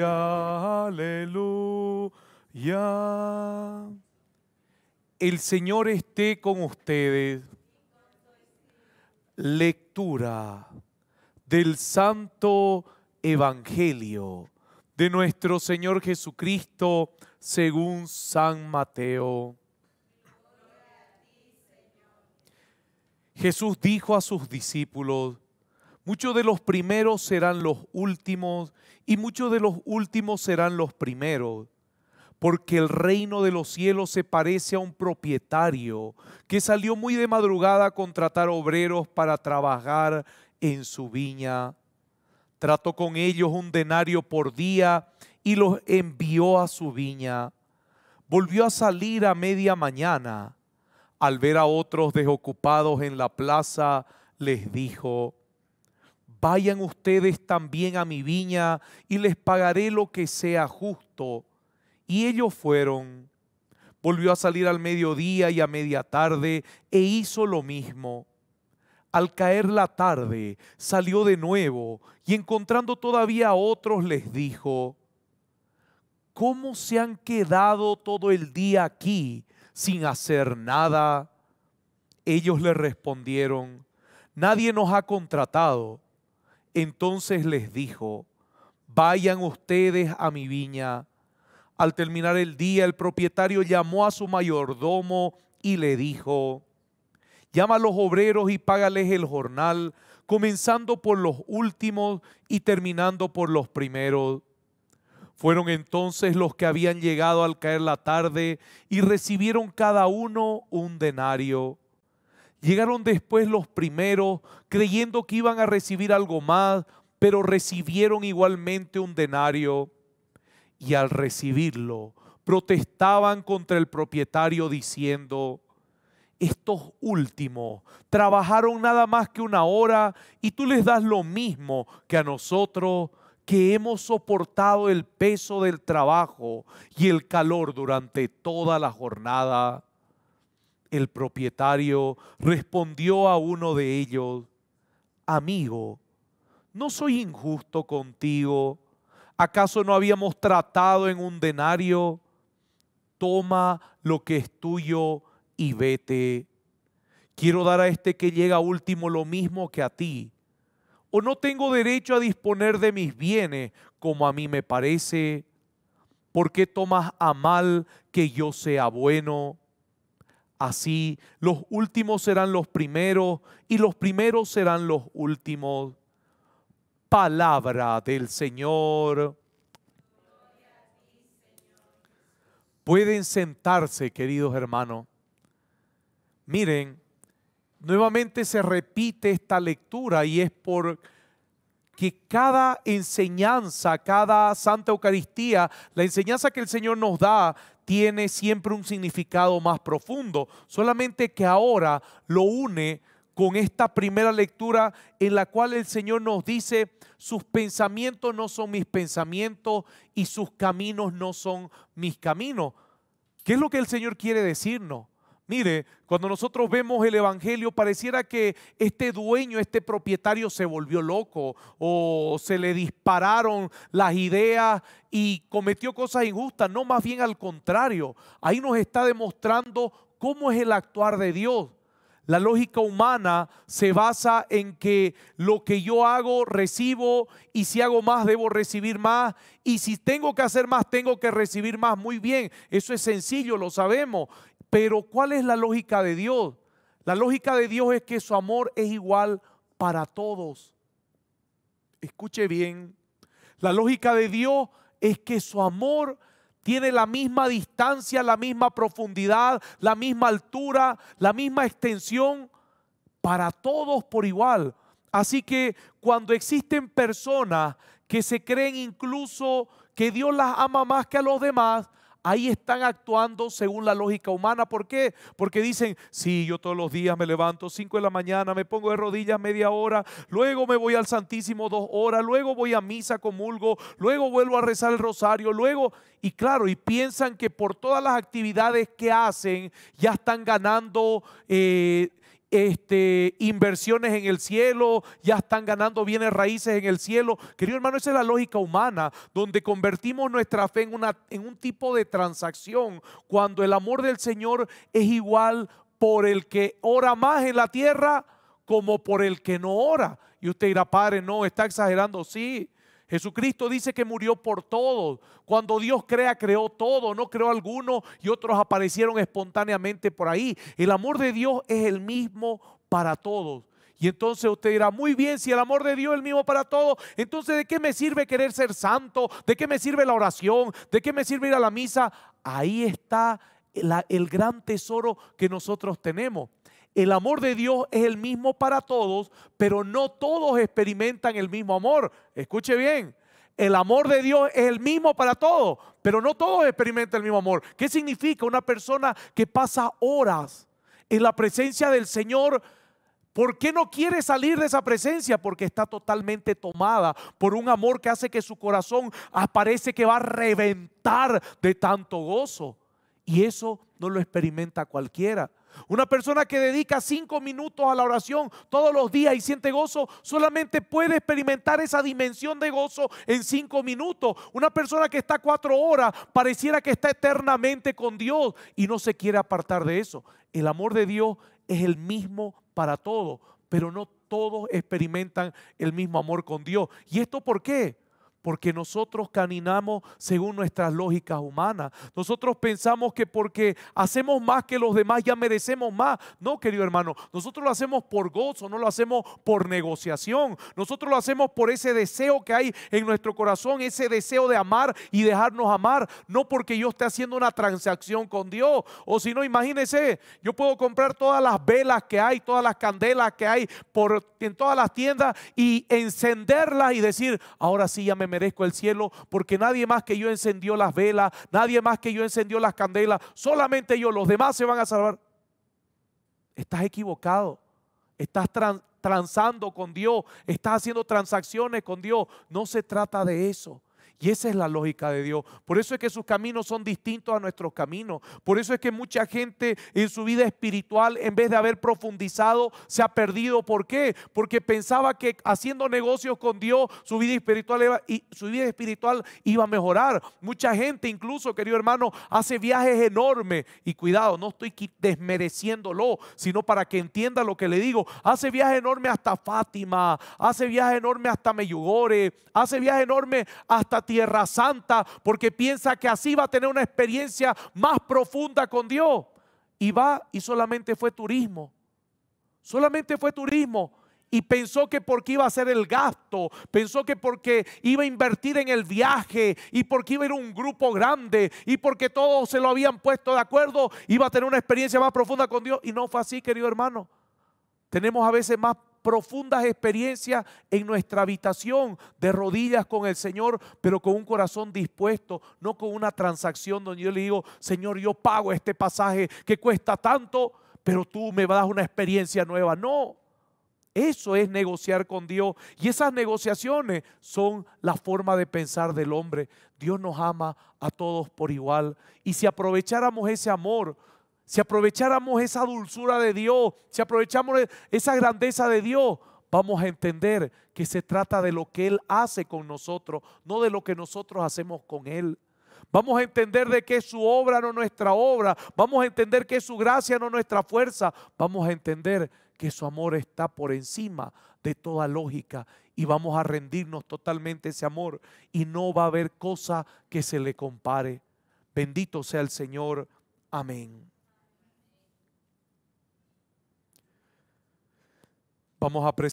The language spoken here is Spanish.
Aleluya, El Señor esté con ustedes. Lectura del Santo Evangelio de nuestro Señor Jesucristo según San Mateo. Jesús dijo a sus discípulos, Muchos de los primeros serán los últimos y muchos de los últimos serán los primeros. Porque el reino de los cielos se parece a un propietario que salió muy de madrugada a contratar obreros para trabajar en su viña. Trató con ellos un denario por día y los envió a su viña. Volvió a salir a media mañana. Al ver a otros desocupados en la plaza, les dijo, vayan ustedes también a mi viña y les pagaré lo que sea justo. Y ellos fueron. Volvió a salir al mediodía y a media tarde e hizo lo mismo. Al caer la tarde salió de nuevo y encontrando todavía a otros les dijo, ¿cómo se han quedado todo el día aquí sin hacer nada? Ellos le respondieron, nadie nos ha contratado. Entonces les dijo, vayan ustedes a mi viña. Al terminar el día, el propietario llamó a su mayordomo y le dijo, llama a los obreros y págales el jornal, comenzando por los últimos y terminando por los primeros. Fueron entonces los que habían llegado al caer la tarde y recibieron cada uno un denario. Llegaron después los primeros, creyendo que iban a recibir algo más, pero recibieron igualmente un denario y al recibirlo protestaban contra el propietario diciendo, estos últimos trabajaron nada más que una hora y tú les das lo mismo que a nosotros que hemos soportado el peso del trabajo y el calor durante toda la jornada. El propietario respondió a uno de ellos, amigo, ¿no soy injusto contigo? ¿Acaso no habíamos tratado en un denario? Toma lo que es tuyo y vete. Quiero dar a este que llega último lo mismo que a ti. ¿O no tengo derecho a disponer de mis bienes como a mí me parece? ¿Por qué tomas a mal que yo sea bueno? Así los últimos serán los primeros y los primeros serán los últimos. Palabra del Señor. Pueden sentarse, queridos hermanos. Miren, nuevamente se repite esta lectura y es por que cada enseñanza, cada Santa Eucaristía, la enseñanza que el Señor nos da, tiene siempre un significado más profundo, solamente que ahora lo une con esta primera lectura en la cual el Señor nos dice, sus pensamientos no son mis pensamientos y sus caminos no son mis caminos. ¿Qué es lo que el Señor quiere decirnos? Mire, cuando nosotros vemos el Evangelio, pareciera que este dueño, este propietario se volvió loco o se le dispararon las ideas y cometió cosas injustas. No, más bien al contrario. Ahí nos está demostrando cómo es el actuar de Dios. La lógica humana se basa en que lo que yo hago, recibo, y si hago más, debo recibir más, y si tengo que hacer más, tengo que recibir más. Muy bien, eso es sencillo, lo sabemos. Pero ¿cuál es la lógica de Dios? La lógica de Dios es que su amor es igual para todos. Escuche bien. La lógica de Dios es que su amor tiene la misma distancia, la misma profundidad, la misma altura, la misma extensión para todos por igual. Así que cuando existen personas que se creen incluso que Dios las ama más que a los demás, ahí están actuando según la lógica humana. ¿Por qué? Porque dicen, sí, yo todos los días me levanto 5 de la mañana, me pongo de rodillas media hora, luego me voy al Santísimo dos horas, luego voy a misa, comulgo, luego vuelvo a rezar el rosario, luego, y claro, y piensan que por todas las actividades que hacen ya están ganando eh, este, inversiones en el cielo, ya están ganando bienes raíces en el cielo. Querido hermano, esa es la lógica humana, donde convertimos nuestra fe en, en un tipo de transacción, cuando el amor del Señor es igual por el que ora más en la tierra como por el que no ora. Y usted dirá, Padre, no, está exagerando, sí. Jesucristo dice que murió por todos. Cuando Dios crea, creó todo, no creó alguno y otros aparecieron espontáneamente por ahí. El amor de Dios es el mismo para todos. Y entonces usted dirá, muy bien, si el amor de Dios es el mismo para todos, entonces ¿de qué me sirve querer ser santo? ¿De qué me sirve la oración? ¿De qué me sirve ir a la misa? Ahí está el gran tesoro que nosotros tenemos. El amor de Dios es el mismo para todos, pero no todos experimentan el mismo amor. Escuche bien, el amor de Dios es el mismo para todos, pero no todos experimentan el mismo amor. ¿Qué significa una persona que pasa horas en la presencia del Señor? ¿Por qué no quiere salir de esa presencia? Porque está totalmente tomada por un amor que hace que su corazón aparece, que va a reventar de tanto gozo. Y eso no lo experimenta cualquiera. Una persona que dedica cinco minutos a la oración todos los días y siente gozo, solamente puede experimentar esa dimensión de gozo en cinco minutos. Una persona que está cuatro horas pareciera que está eternamente con Dios y no se quiere apartar de eso. El amor de Dios es el mismo para todos, pero no todos experimentan el mismo amor con Dios. ¿Y esto por qué? Porque nosotros caninamos según nuestras lógicas humanas. Nosotros pensamos que porque hacemos más que los demás ya merecemos más. No, querido hermano, nosotros lo hacemos por gozo, no lo hacemos por negociación. Nosotros lo hacemos por ese deseo que hay en nuestro corazón, ese deseo de amar y dejarnos amar. No porque yo esté haciendo una transacción con Dios. O si no, imagínese yo puedo comprar todas las velas que hay, todas las candelas que hay en todas las tiendas y encenderlas y decir, ahora sí ya me merezco el cielo porque nadie más que yo encendió las velas, nadie más que yo encendió las candelas, solamente yo, los demás se van a salvar. Estás equivocado, estás transando con Dios, estás haciendo transacciones con Dios. No se trata de eso. Y esa es la lógica de Dios. Por eso es que sus caminos son distintos a nuestros caminos. Por eso es que mucha gente en su vida espiritual, en vez de haber profundizado, se ha perdido. ¿Por qué? Porque pensaba que haciendo negocios con Dios, su vida espiritual iba, a mejorar. Mucha gente, incluso, querido hermano, hace viajes enormes. Y cuidado, no estoy desmereciéndolo, sino para que entienda lo que le digo. Hace viajes enormes hasta Fátima, hace viajes enormes hasta Meyugore, hace viajes enormes hasta tierra santa porque piensa que así va a tener una experiencia más profunda con Dios. Y va y solamente fue turismo. Solamente fue turismo. Y pensó que porque iba a hacer el gasto, pensó que porque iba a invertir en el viaje y porque iba a ir un grupo grande y porque todos se lo habían puesto de acuerdo, iba a tener una experiencia más profunda con Dios. Y no fue así, querido hermano. Tenemos a veces más profundas experiencias en nuestra habitación, de rodillas con el Señor, pero con un corazón dispuesto, no con una transacción donde yo le digo, Señor, yo pago este pasaje que cuesta tanto, pero tú me das una experiencia nueva. No, eso es negociar con Dios. Y esas negociaciones son la forma de pensar del hombre. Dios nos ama a todos por igual. Y si aprovecháramos ese amor, si aprovecháramos esa dulzura de Dios, si aprovechamos esa grandeza de Dios, vamos a entender que se trata de lo que Él hace con nosotros, no de lo que nosotros hacemos con Él. Vamos a entender de que es su obra, no nuestra obra. Vamos a entender que es su gracia, no nuestra fuerza. Vamos a entender que su amor está por encima de toda lógica y vamos a rendirnos totalmente ese amor y no va a haber cosa que se le compare. Bendito sea el Señor. Amén. Vamos a presentar.